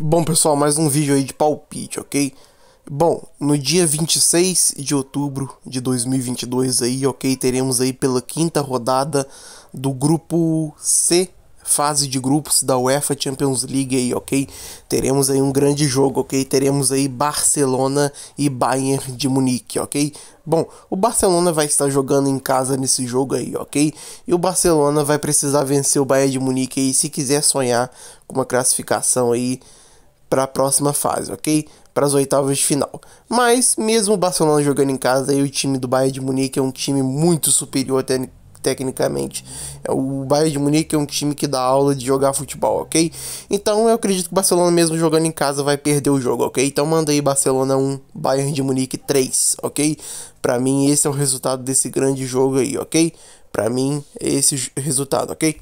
Bom, pessoal, mais um vídeo aí de palpite, ok? Bom, no dia 26 de outubro de 2022 aí, ok, teremos aí pela quinta rodada do grupo C, fase de grupos da UEFA Champions League aí, ok? Teremos aí um grande jogo, ok? Teremos aí Barcelona e Bayern de Munique, ok? Bom, o Barcelona vai estar jogando em casa nesse jogo aí, ok? E o Barcelona vai precisar vencer o Bayern de Munique aí se quiser sonhar com uma classificação aí para a próxima fase, ok? Para as oitavas de final. Mas, mesmo o Barcelona jogando em casa, o time do Bayern de Munique é um time muito superior tecnicamente. É, o Bayern de Munique é um time que dá aula de jogar futebol, ok? Então, eu acredito que o Barcelona, mesmo jogando em casa, vai perder o jogo, ok? Então, manda aí Barcelona 1, Bayern de Munique 3, ok? Para mim, esse é o resultado desse grande jogo aí, ok? Para mim, esse resultado, ok?